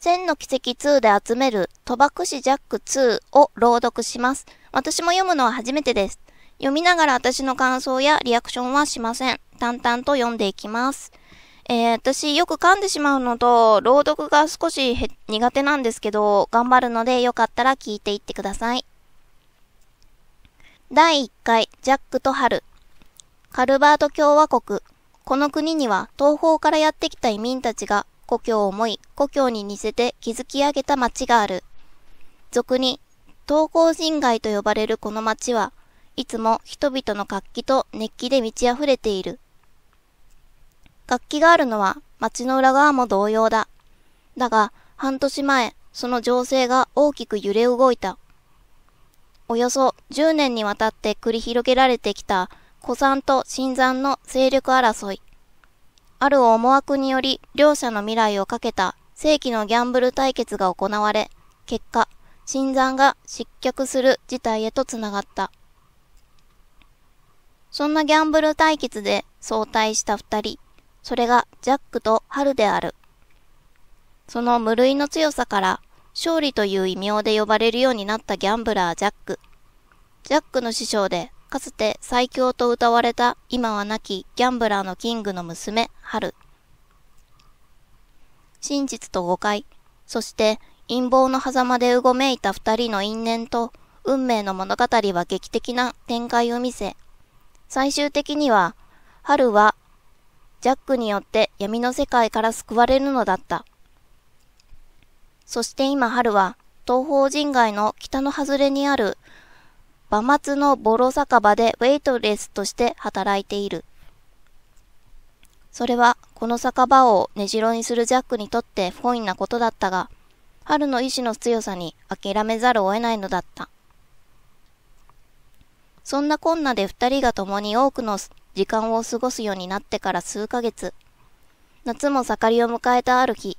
千の奇跡2で集める賭博士ジャック2を朗読します。私も読むのは初めてです。読みながら私の感想やリアクションはしません。淡々と読んでいきます。えー、私よく噛んでしまうのと、朗読が少し苦手なんですけど、頑張るのでよかったら聞いていってください。第1回、ジャックと春。カルバート共和国。この国には東方からやってきた移民たちが故郷を思い、故郷に似せて築き上げた町がある。俗に、東光人街と呼ばれるこの町は、いつも人々の活気と熱気で満ち溢れている。活気があるのは町の裏側も同様だ。だが、半年前、その情勢が大きく揺れ動いた。およそ10年にわたって繰り広げられてきた古参と新参の勢力争い。ある思惑により、両者の未来をかけた世紀のギャンブル対決が行われ、結果、新山が失脚する事態へと繋がった。そんなギャンブル対決で相対した二人、それがジャックとハルである。その無類の強さから、勝利という異名で呼ばれるようになったギャンブラージャック。ジャックの師匠でかつて最強と謳われた今は亡きギャンブラーのキングの娘、春。真実と誤解、そして陰謀の狭間でうごめいた二人の因縁と運命の物語は劇的な展開を見せ、最終的には、春はジャックによって闇の世界から救われるのだった。そして今春は東方人外の北の外れにある馬松のボロ酒場でウェイトレスとして働いている。それは、この酒場を根城にするジャックにとって不本意なことだったが、春の意志の強さに諦めざるを得ないのだった。そんなこんなで二人が共に多くの時間を過ごすようになってから数ヶ月。夏も盛りを迎えたある日、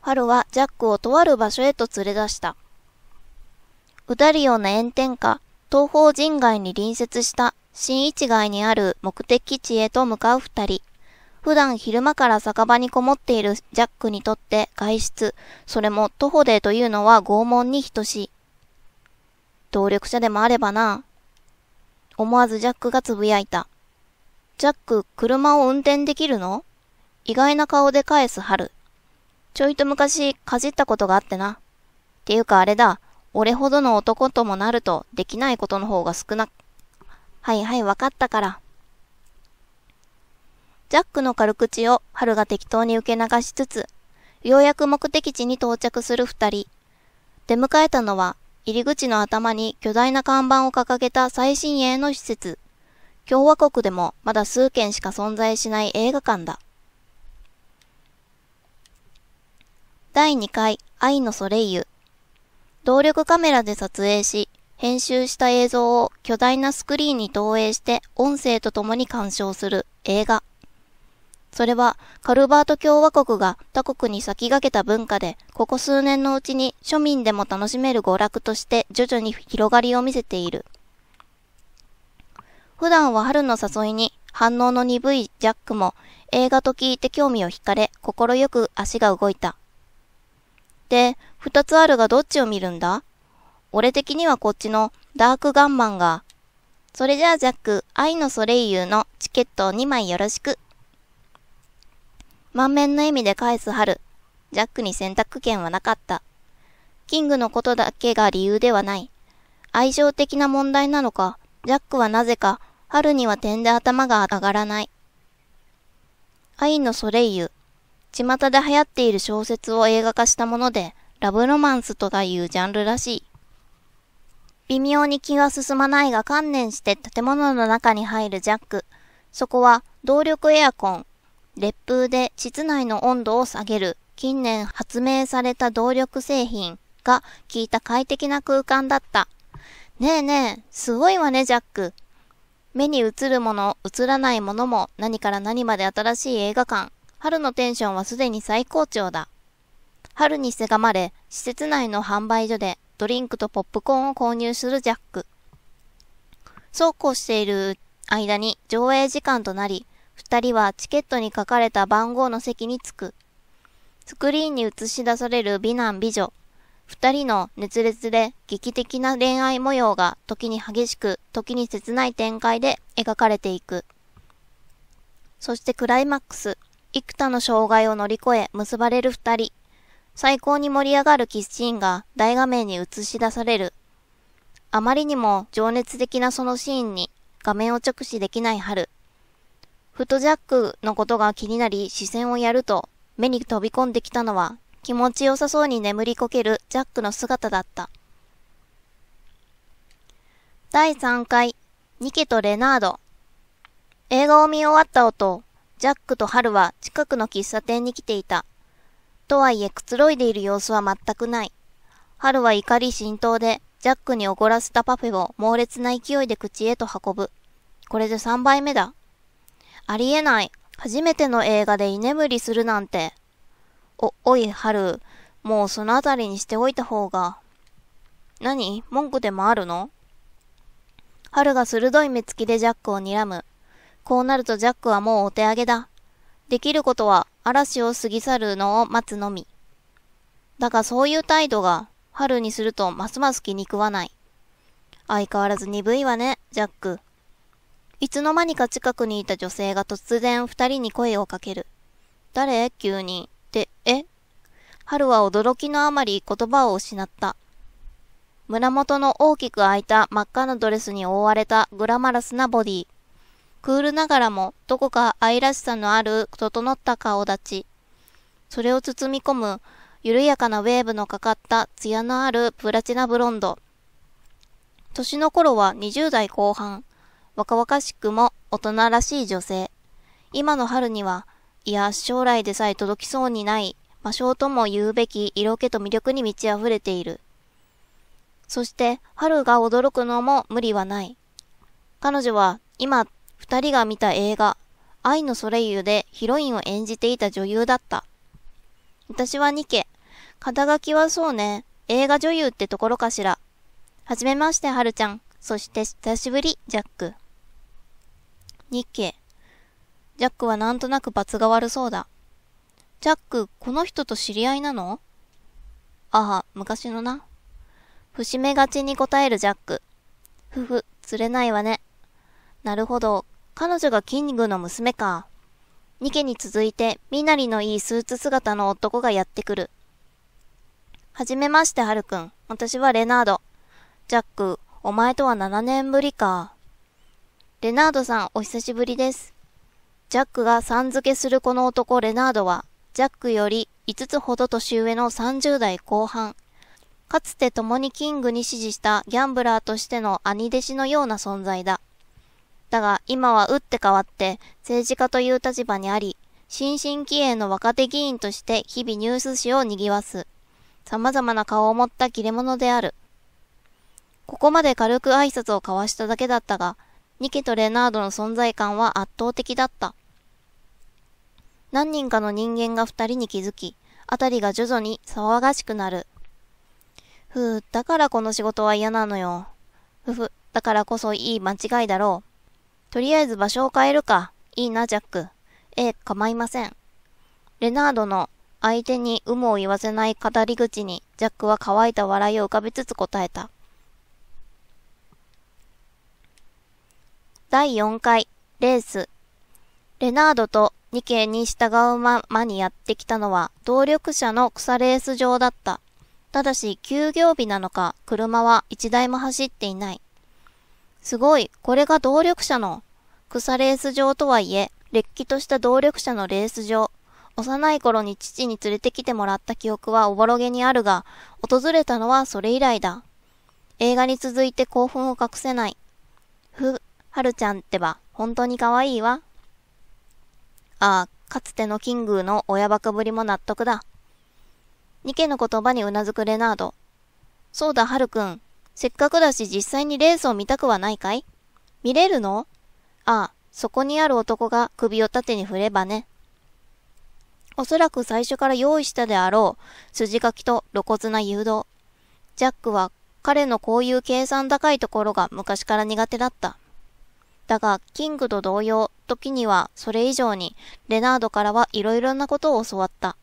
春はジャックをとある場所へと連れ出した。うだるような炎天下、東方神街に隣接した新市街にある目的地へと向かう二人。普段昼間から酒場にこもっているジャックにとって外出、それも徒歩でというのは拷問に等しい。動力者でもあればな。思わずジャックがつぶやいた。ジャック、車を運転できるの意外な顔で返す春。ちょいと昔、かじったことがあってな。っていうかあれだ、俺ほどの男ともなると、できないことの方が少な。はいはい、わかったから。ジャックの軽口を春が適当に受け流しつつ、ようやく目的地に到着する二人。出迎えたのは、入り口の頭に巨大な看板を掲げた最新鋭の施設。共和国でもまだ数件しか存在しない映画館だ。第2回愛のソレイユ動力カメラで撮影し、編集した映像を巨大なスクリーンに投影して音声と共に鑑賞する映画。それはカルバート共和国が他国に先駆けた文化で、ここ数年のうちに庶民でも楽しめる娯楽として徐々に広がりを見せている。普段は春の誘いに反応の鈍いジャックも映画と聞いて興味を惹かれ、快く足が動いた。で、二つあるがどっちを見るんだ俺的にはこっちのダークガンマンが。それじゃあジャック、愛のソレイユのチケットを2枚よろしく。満面の笑みで返す春。ジャックに選択権はなかった。キングのことだけが理由ではない。愛情的な問題なのか、ジャックはなぜか、春には点で頭が上がらない。愛のソレイユ。巷で流行っている小説を映画化したもので、ラブロマンスとかいうジャンルらしい。微妙に気が進まないが観念して建物の中に入るジャック。そこは動力エアコン。烈風で室内の温度を下げる近年発明された動力製品が効いた快適な空間だった。ねえねえ、すごいわね、ジャック。目に映るもの、映らないものも何から何まで新しい映画館。春のテンションはすでに最高潮だ。春にせがまれ、施設内の販売所でドリンクとポップコーンを購入するジャック。そうこうしている間に上映時間となり、二人はチケットに書かれた番号の席に着く。スクリーンに映し出される美男美女。二人の熱烈で劇的な恋愛模様が時に激しく、時に切ない展開で描かれていく。そしてクライマックス。幾多の障害を乗り越え結ばれる二人。最高に盛り上がるキスシーンが大画面に映し出される。あまりにも情熱的なそのシーンに画面を直視できない春。フットジャックのことが気になり視線をやると目に飛び込んできたのは気持ちよさそうに眠りこけるジャックの姿だった。第3回、ニケとレナード。映画を見終わった後、ジャックと春は近くの喫茶店に来ていた。とはいえくつろいでいる様子は全くない。春は怒り心頭で、ジャックに怒らせたパフェを猛烈な勢いで口へと運ぶ。これで3杯目だ。ありえない。初めての映画で居眠りするなんて。お、おい、春。もうそのあたりにしておいた方が。何文句でもあるの春が鋭い目つきでジャックを睨む。こうなるとジャックはもうお手上げだ。できることは嵐を過ぎ去るのを待つのみ。だがそういう態度が春にするとますます気に食わない。相変わらず鈍いわね、ジャック。いつの間にか近くにいた女性が突然二人に声をかける。誰急に。で、え春は驚きのあまり言葉を失った。胸元の大きく開いた真っ赤なドレスに覆われたグラマラスなボディ。クールながらも、どこか愛らしさのある整った顔立ち。それを包み込む、緩やかなウェーブのかかった艶のあるプラチナブロンド。年の頃は20代後半。若々しくも大人らしい女性。今の春には、いや、将来でさえ届きそうにない、魔性とも言うべき色気と魅力に満ち溢れている。そして、春が驚くのも無理はない。彼女は、今、二人が見た映画、愛のソレイユでヒロインを演じていた女優だった。私はニケ。肩書きはそうね、映画女優ってところかしら。はじめまして、はるちゃん。そして久しぶり、ジャック。ニケ。ジャックはなんとなく罰が悪そうだ。ジャック、この人と知り合いなのああ、昔のな。節目がちに答えるジャック。ふふ、釣れないわね。なるほど、彼女がキングの娘か。ニケに続いて、身なりのいいスーツ姿の男がやってくる。はじめまして、ハルくん。私はレナード。ジャック、お前とは7年ぶりか。レナードさん、お久しぶりです。ジャックがさん付けするこの男、レナードは、ジャックより5つほど年上の30代後半。かつて共にキングに支持したギャンブラーとしての兄弟子のような存在だ。だが今は打って変わって政治家という立場にあり、新進気鋭の若手議員として日々ニュース誌を賑わす。様々な顔を持った切れ者である。ここまで軽く挨拶を交わしただけだったが、ニケとレナードの存在感は圧倒的だった。何人かの人間が二人に気づき、あたりが徐々に騒がしくなる。ふう、だからこの仕事は嫌なのよ。ふふ、だからこそいい間違いだろう。とりあえず場所を変えるか。いいな、ジャック。ええ、構いません。レナードの相手に有無を言わせない語り口に、ジャックは乾いた笑いを浮かべつつ答えた。第4回、レース。レナードと二ケに従うままにやってきたのは、動力車の草レース場だった。ただし、休業日なのか、車は一台も走っていない。すごい、これが動力車の草レース場とはいえ、れっきとした動力車のレース場。幼い頃に父に連れてきてもらった記憶はおぼろげにあるが、訪れたのはそれ以来だ。映画に続いて興奮を隠せない。ふ、はるちゃんってば、本当に可愛いわ。ああ、かつてのキングの親バカぶりも納得だ。ニケの言葉にうなずくレナード。そうだ、はるくん。せっかくだし実際にレースを見たくはないかい見れるのああ、そこにある男が首を縦に振ればね。おそらく最初から用意したであろう、筋書きと露骨な誘導。ジャックは彼のこういう計算高いところが昔から苦手だった。だが、キングと同様、時にはそれ以上に、レナードからはいろいろなことを教わった。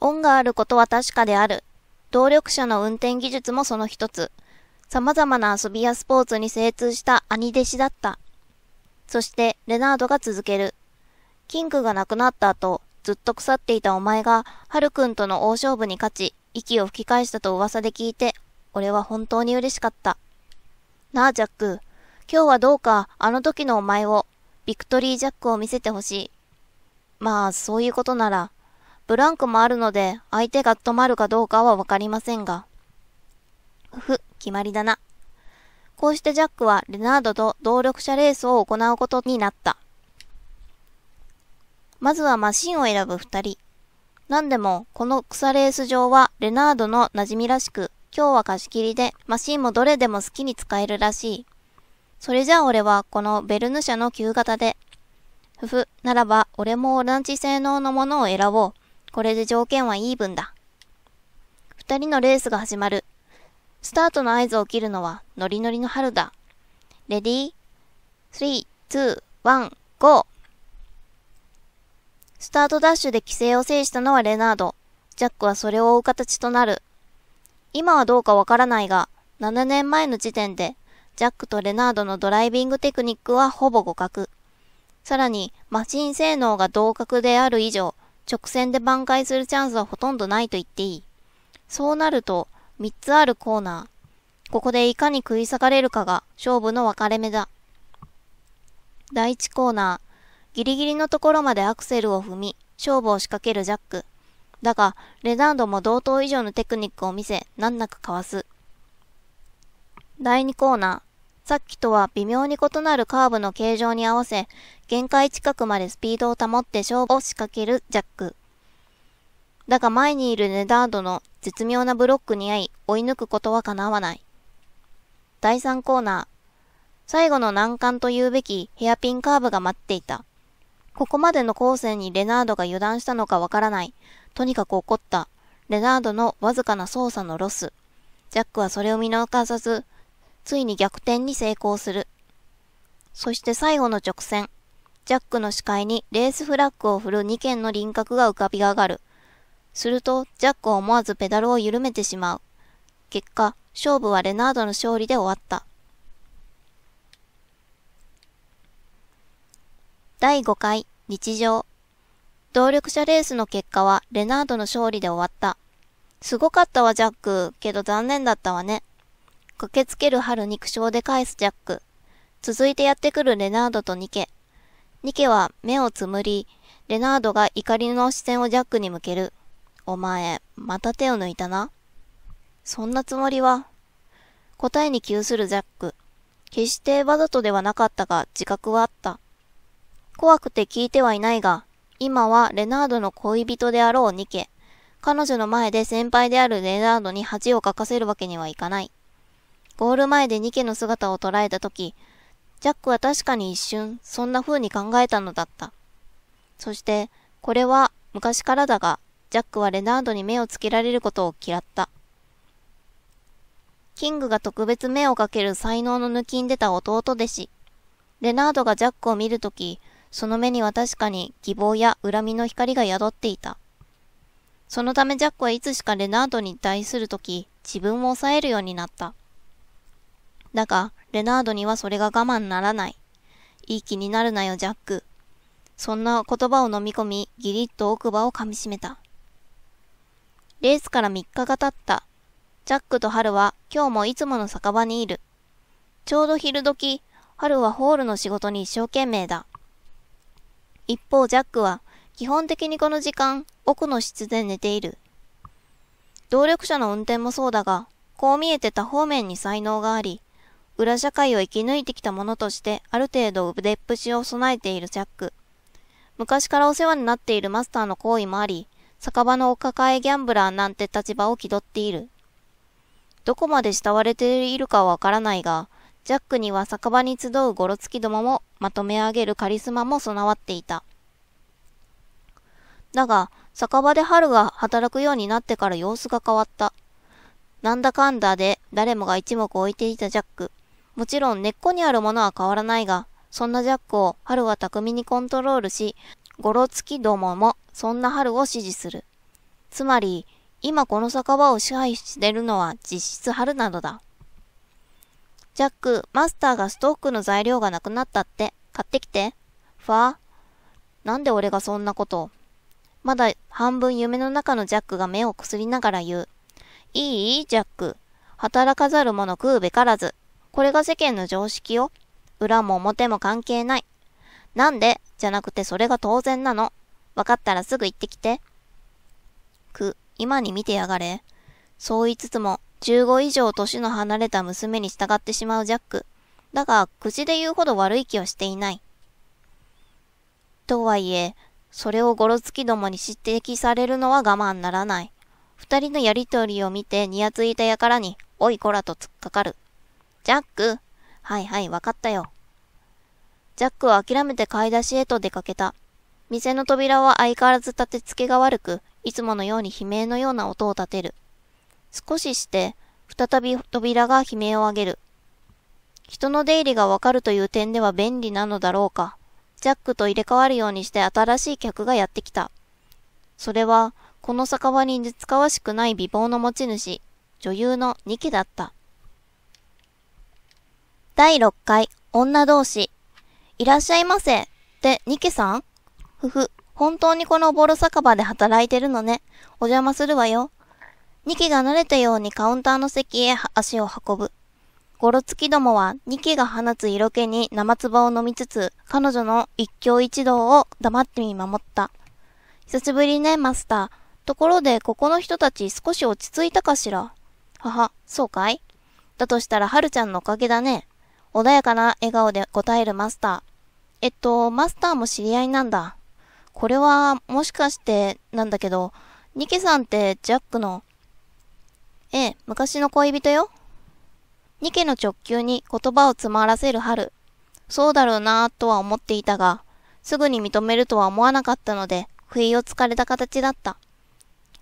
恩があることは確かである。動力車の運転技術もその一つ。様々な遊びやスポーツに精通した兄弟子だった。そしてレナードが続ける。キングが亡くなった後、ずっと腐っていたお前が、ハル君との大勝負に勝ち、息を吹き返したと噂で聞いて、俺は本当に嬉しかった。なあ、ジャック。今日はどうか、あの時のお前を、ビクトリージャックを見せてほしい。まあ、そういうことなら、ブランクもあるので、相手が止まるかどうかはわかりませんが。ふふ、決まりだな。こうしてジャックはレナードと動力車レースを行うことになった。まずはマシンを選ぶ二人。なんでも、この草レース場はレナードの馴染みらしく、今日は貸し切りで、マシンもどれでも好きに使えるらしい。それじゃあ俺はこのベルヌ社の旧型で。ふふ、ならば俺もランチ性能のものを選ぼう。これで条件はイーブンだ。二人のレースが始まる。スタートの合図を切るのはノリノリの春だ。レディー、3、2、1、g スタートダッシュで規制を制したのはレナード。ジャックはそれを追う形となる。今はどうかわからないが、7年前の時点で、ジャックとレナードのドライビングテクニックはほぼ互角。さらに、マシン性能が同格である以上、直線で挽回するチャンスはほとんどないと言っていい。そうなると、3つあるコーナー。ここでいかに食い下がれるかが勝負の分かれ目だ。第1コーナー。ギリギリのところまでアクセルを踏み、勝負を仕掛けるジャック。だが、レナードも同等以上のテクニックを見せ、難なくかわす。第2コーナー。さっきとは微妙に異なるカーブの形状に合わせ、限界近くまでスピードを保って勝負を仕掛けるジャック。だが前にいるレナードの絶妙なブロックに遭い、追い抜くことは叶わない。第3コーナー。最後の難関と言うべきヘアピンカーブが待っていた。ここまでの構成にレナードが油断したのかわからない。とにかく怒った。レナードのわずかな操作のロス。ジャックはそれを見逃さず、ついに逆転に成功する。そして最後の直線。ジャックの視界にレースフラッグを振る2件の輪郭が浮かび上がる。すると、ジャックは思わずペダルを緩めてしまう。結果、勝負はレナードの勝利で終わった。第5回、日常。動力車レースの結果は、レナードの勝利で終わった。すごかったわ、ジャック。けど残念だったわね。駆けつける春に苦笑で返すジャック。続いてやってくるレナードとニケ。ニケは目をつむり、レナードが怒りの視線をジャックに向ける。お前、また手を抜いたな。そんなつもりは。答えに窮するジャック。決してわざとではなかったが自覚はあった。怖くて聞いてはいないが、今はレナードの恋人であろうニケ。彼女の前で先輩であるレナードに恥をかかせるわけにはいかない。ゴール前でニケの姿を捉えたとき、ジャックは確かに一瞬、そんな風に考えたのだった。そして、これは昔からだが、ジャックはレナードに目をつけられることを嫌った。キングが特別目をかける才能の抜きん出た弟弟子。レナードがジャックを見るとき、その目には確かに希望や恨みの光が宿っていた。そのためジャックはいつしかレナードに対するとき、自分を抑えるようになった。だが、レナードにはそれが我慢ならない。いい気になるなよ、ジャック。そんな言葉を飲み込み、ギリッと奥歯を噛みしめた。レースから3日が経った。ジャックとハルは今日もいつもの酒場にいる。ちょうど昼時、ハルはホールの仕事に一生懸命だ。一方、ジャックは基本的にこの時間、奥の室で寝ている。動力車の運転もそうだが、こう見えてた方面に才能があり、裏社会を生き抜いてきた者としてある程度腕っぷしを備えているジャック。昔からお世話になっているマスターの行為もあり、酒場のお抱えギャンブラーなんて立場を気取っている。どこまで慕われているかわからないが、ジャックには酒場に集うゴロつきどももまとめ上げるカリスマも備わっていた。だが、酒場で春が働くようになってから様子が変わった。なんだかんだで誰もが一目置いていたジャック。もちろん根っこにあるものは変わらないが、そんなジャックを春は巧みにコントロールし、ゴロつきどももそんな春を支持する。つまり、今この酒場を支配してるのは実質春なのだ。ジャック、マスターがストックの材料がなくなったって、買ってきて。ファーなんで俺がそんなことまだ半分夢の中のジャックが目をくすりながら言う。いいジャック。働かざる者食うべからず。これが世間の常識よ。裏も表も関係ない。なんでじゃなくてそれが当然なの。わかったらすぐ行ってきて。く、今に見てやがれ。そう言いつつも、15以上年の離れた娘に従ってしまうジャック。だが、口で言うほど悪い気はしていない。とはいえ、それをゴロツキどもに指摘されるのは我慢ならない。二人のやりとりを見てにやついたやからに、おいこらと突っかかる。ジャックはいはい、わかったよ。ジャックは諦めて買い出しへと出かけた。店の扉は相変わらず立て付けが悪く、いつものように悲鳴のような音を立てる。少しして、再び扉が悲鳴を上げる。人の出入りがわかるという点では便利なのだろうか。ジャックと入れ替わるようにして新しい客がやってきた。それは、この酒場に似つかわしくない美貌の持ち主、女優のニキだった。第6回、女同士。いらっしゃいませ。って、ニキさんふふ、本当にこのボロ酒場で働いてるのね。お邪魔するわよ。ニキが慣れたようにカウンターの席へ足を運ぶ。ゴロツキどもはニキが放つ色気に生唾を飲みつつ、彼女の一挙一動を黙って見守った。久しぶりね、マスター。ところで、ここの人たち少し落ち着いたかしらはは、そうかいだとしたら、はるちゃんのおかげだね。穏やかな笑顔で答えるマスター。えっと、マスターも知り合いなんだ。これはもしかしてなんだけど、ニケさんってジャックの、ええ、昔の恋人よ。ニケの直球に言葉を詰まらせる春。そうだろうなぁとは思っていたが、すぐに認めるとは思わなかったので、不意をつかれた形だった。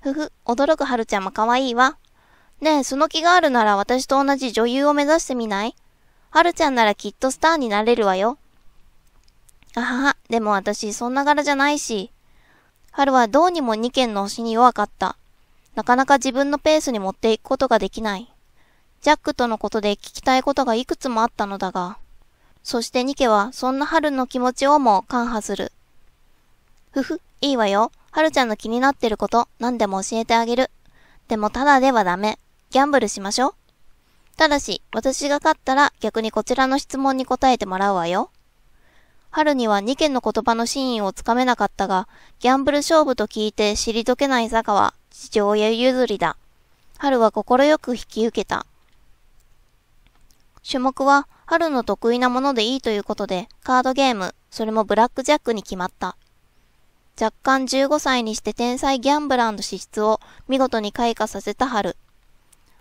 ふふ、驚く春ちゃんも可愛いわ。ねえ、その気があるなら私と同じ女優を目指してみない春ちゃんならきっとスターになれるわよ。あはは、でも私そんな柄じゃないし。春はどうにも2件の星に弱かった。なかなか自分のペースに持っていくことができない。ジャックとのことで聞きたいことがいくつもあったのだが、そしてニケはそんな春の気持ちをも感破する。ふふ、いいわよ。春ちゃんの気になってること何でも教えてあげる。でもただではダメ。ギャンブルしましょう。ただし、私が勝ったら逆にこちらの質問に答えてもらうわよ。春には2件の言葉の真意をつかめなかったが、ギャンブル勝負と聞いて知り解けない坂は父親譲りだ。春は快く引き受けた。種目は春の得意なものでいいということで、カードゲーム、それもブラックジャックに決まった。若干15歳にして天才ギャンブラーの資質を見事に開花させた春。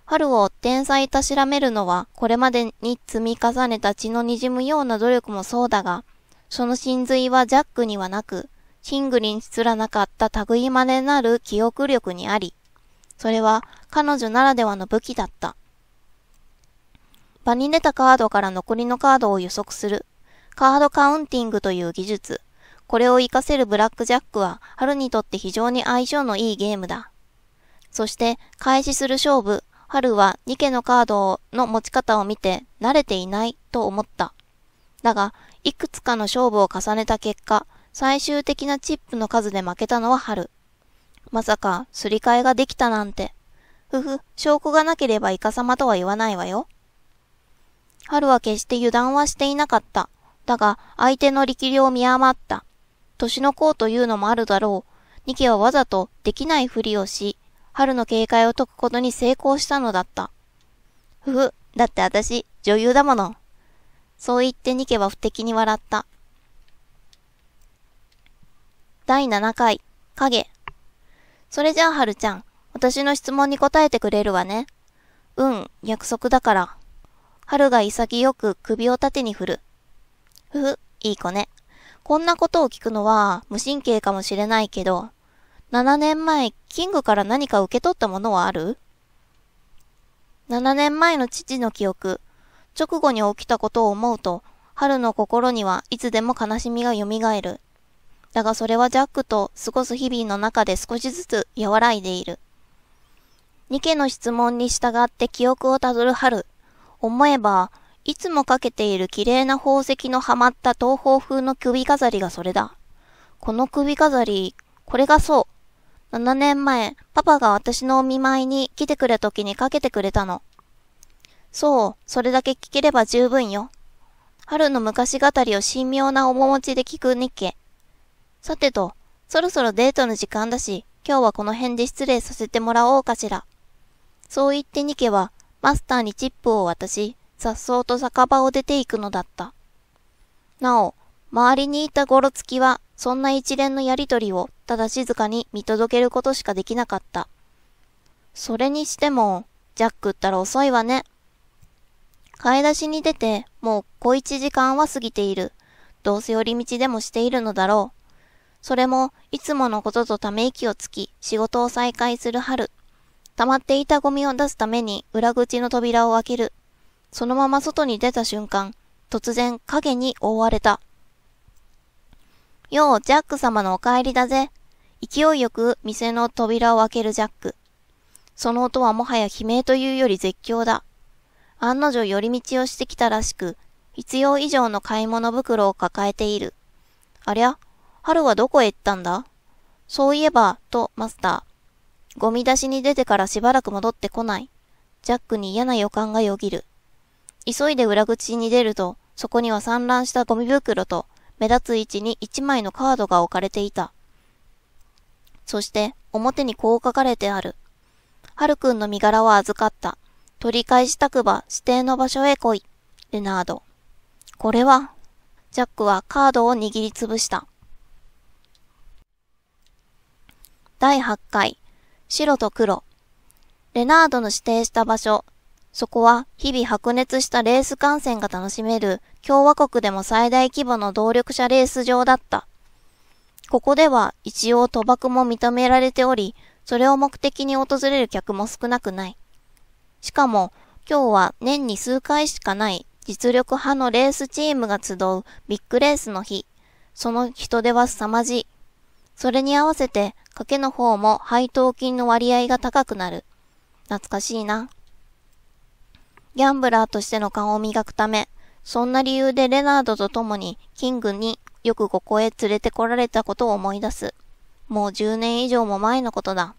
春を天才たしらめるのは、これまでに積み重ねた血の滲むような努力もそうだが、その真髄はジャックにはなく、シングリンすらなかった類まれなる記憶力にあり、それは彼女ならではの武器だった。場に出たカードから残りのカードを予測する、カードカウンティングという技術、これを活かせるブラックジャックは春にとって非常に相性のいいゲームだ。そして、開始する勝負、春は2家のカードの持ち方を見て慣れていないと思った。だが、いくつかの勝負を重ねた結果、最終的なチップの数で負けたのは春。まさか、すり替えができたなんて。ふふ、証拠がなければイカ様とは言わないわよ。春は決して油断はしていなかった。だが、相手の力量を見余った。年の功というのもあるだろう。ニケはわざとできないふりをし、春の警戒を解くことに成功したのだった。ふふ、だって私、女優だもの。そう言ってニケは不敵に笑った。第7回、影。それじゃあ、はるちゃん、私の質問に答えてくれるわね。うん、約束だから。春が潔く首を縦に振る。ふふ、いい子ね。こんなことを聞くのは無神経かもしれないけど、7年前、キングから何か受け取ったものはある ?7 年前の父の記憶、直後に起きたことを思うと、春の心にはいつでも悲しみが蘇る。だがそれはジャックと過ごす日々の中で少しずつ和らいでいる。ニケの質問に従って記憶をたどる春。思えば、いつもかけている綺麗な宝石のはまった東方風の首飾りがそれだ。この首飾り、これがそう。7年前、パパが私のお見舞いに来てくれた時にかけてくれたの。そう、それだけ聞ければ十分よ。春の昔語りを神妙な面持ちで聞くニッケ。さてと、そろそろデートの時間だし、今日はこの辺で失礼させてもらおうかしら。そう言ってニケは、マスターにチップを渡し、颯爽と酒場を出ていくのだった。なお、周りにいたゴロツキは、そんな一連のやりとりを、ただ静かに見届けることしかできなかった。それにしても、ジャックったら遅いわね。買い出しに出て、もう小一時間は過ぎている。どうせ寄り道でもしているのだろう。それも、いつものこととため息をつき、仕事を再開する春。溜まっていたゴミを出すために裏口の扉を開ける。そのまま外に出た瞬間、突然影に覆われた。よう、ジャック様のお帰りだぜ。勢いよく店の扉を開けるジャック。その音はもはや悲鳴というより絶叫だ。案の定寄り道をしてきたらしく、必要以上の買い物袋を抱えている。ありゃ春はどこへ行ったんだそういえば、とマスター。ゴミ出しに出てからしばらく戻ってこない。ジャックに嫌な予感がよぎる。急いで裏口に出ると、そこには散乱したゴミ袋と、目立つ位置に一枚のカードが置かれていた。そして、表にこう書かれてある。はるくんの身柄を預かった。取り返したくば指定の場所へ来い、レナード。これは、ジャックはカードを握りつぶした。第8回、白と黒。レナードの指定した場所、そこは日々白熱したレース観戦が楽しめる共和国でも最大規模の動力車レース場だった。ここでは一応賭博も認められており、それを目的に訪れる客も少なくない。しかも、今日は年に数回しかない実力派のレースチームが集うビッグレースの日。その人手は凄まじい。それに合わせて、賭けの方も配当金の割合が高くなる。懐かしいな。ギャンブラーとしての顔を磨くため、そんな理由でレナードと共にキングによくここへ連れてこられたことを思い出す。もう10年以上も前のことだ。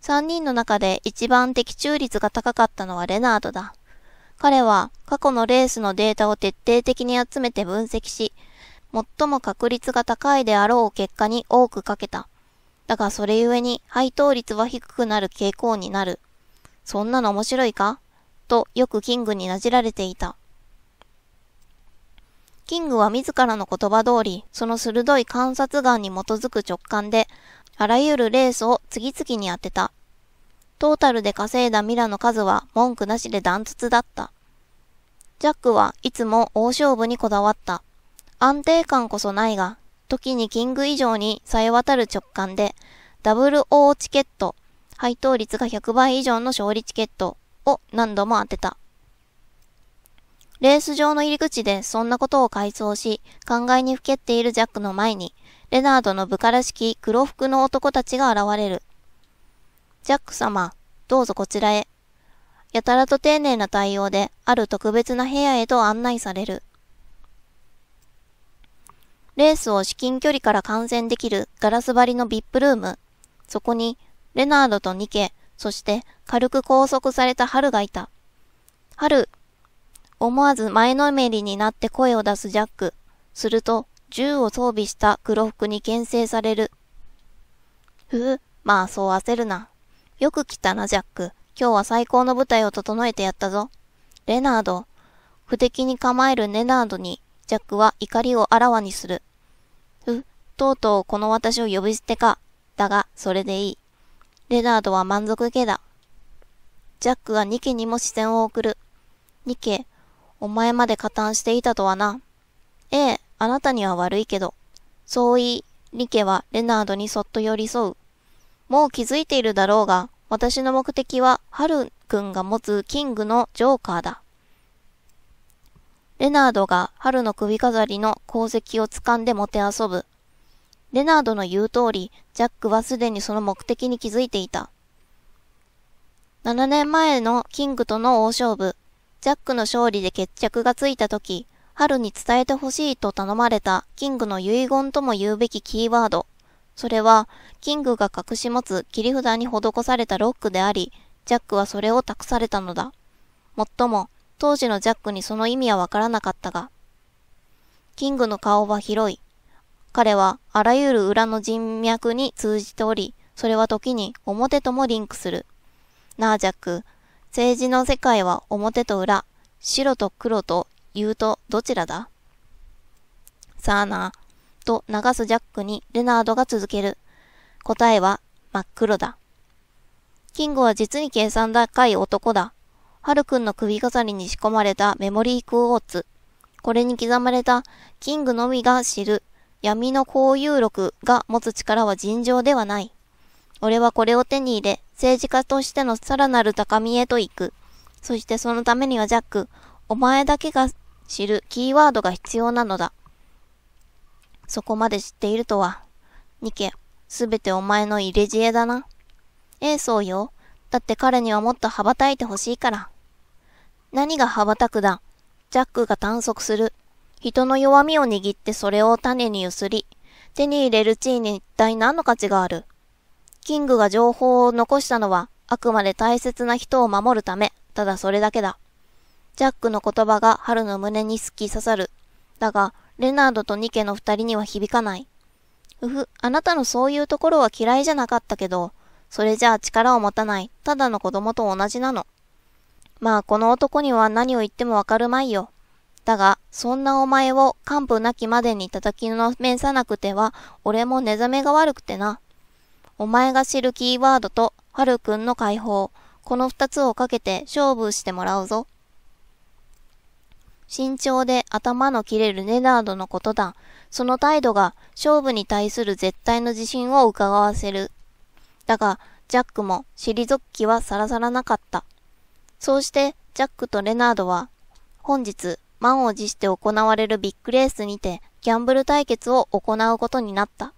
三人の中で一番的中率が高かったのはレナードだ。彼は過去のレースのデータを徹底的に集めて分析し、最も確率が高いであろう結果に多くかけた。だがそれゆえに配当率は低くなる傾向になる。そんなの面白いかとよくキングになじられていた。キングは自らの言葉通り、その鋭い観察眼に基づく直感で、あらゆるレースを次々に当てた。トータルで稼いだミラの数は文句なしで断トツだった。ジャックはいつも大勝負にこだわった。安定感こそないが、時にキング以上に冴え渡る直感で、ダブル O チケット、配当率が100倍以上の勝利チケットを何度も当てた。レース場の入り口でそんなことを回想し、考えにふけっているジャックの前に、レナードの部下らしき黒服の男たちが現れる。ジャック様、どうぞこちらへ。やたらと丁寧な対応で、ある特別な部屋へと案内される。レースを至近距離から観戦できるガラス張りの VIP ルーム。そこに、レナードとニケ、そして軽く拘束されたハルがいた。ハル、思わず前のめりになって声を出すジャック。すると、銃を装備した黒服に牽制される。ふう、まあそう焦るな。よく来たな、ジャック。今日は最高の舞台を整えてやったぞ。レナード。不敵に構えるレナードに、ジャックは怒りをあらわにする。ふ、とうとうこの私を呼び捨てか。だが、それでいい。レナードは満足げだ。ジャックはニケにも視線を送る。ニケ、お前まで加担していたとはな。ええ、あなたには悪いけど。そう言い、リケはレナードにそっと寄り添う。もう気づいているだろうが、私の目的は、ハル君が持つキングのジョーカーだ。レナードが春の首飾りの功績を掴んでもてあそぶ。レナードの言う通り、ジャックはすでにその目的に気づいていた。7年前のキングとの大勝負、ジャックの勝利で決着がついた時、春に伝えてほしいと頼まれたキングの遺言とも言うべきキーワード。それは、キングが隠し持つ切り札に施されたロックであり、ジャックはそれを託されたのだ。もっとも、当時のジャックにその意味はわからなかったが、キングの顔は広い。彼はあらゆる裏の人脈に通じており、それは時に表ともリンクする。なあジャック、政治の世界は表と裏、白と黒と言うとどちらださあな、と流すジャックにレナードが続ける。答えは真っ黒だ。キングは実に計算高い男だ。ハルくんの首飾りに仕込まれたメモリークォーツ。これに刻まれたキングのみが知る闇の交友録が持つ力は尋常ではない。俺はこれを手に入れ、政治家としてのさらなる高みへと行く。そしてそのためにはジャック、お前だけが知るキーワードが必要なのだ。そこまで知っているとは、ニケ、すべてお前の入れ知恵だな。ええ、そうよ。だって彼にはもっと羽ばたいてほしいから。何が羽ばたくだ。ジャックが探索する。人の弱みを握ってそれを種にゆすり、手に入れる地位に一体何の価値があるキングが情報を残したのは、あくまで大切な人を守るため、ただそれだけだ。ジャックの言葉が春の胸に突き刺さる。だが、レナードとニケの二人には響かない。うふ、あなたのそういうところは嫌いじゃなかったけど、それじゃあ力を持たない、ただの子供と同じなの。まあこの男には何を言ってもわかるまいよ。だが、そんなお前を完膚なきまでに叩きのめさなくては、俺も寝覚めが悪くてな。お前が知るキーワードと、はるくんの解放、この二つをかけて勝負してもらうぞ。慎重で頭の切れるネナードのことだ。その態度が勝負に対する絶対の自信を伺わせる。だが、ジャックも退く気はさらさらなかった。そうして、ジャックとレナードは、本日、満を持して行われるビッグレースにて、ギャンブル対決を行うことになった。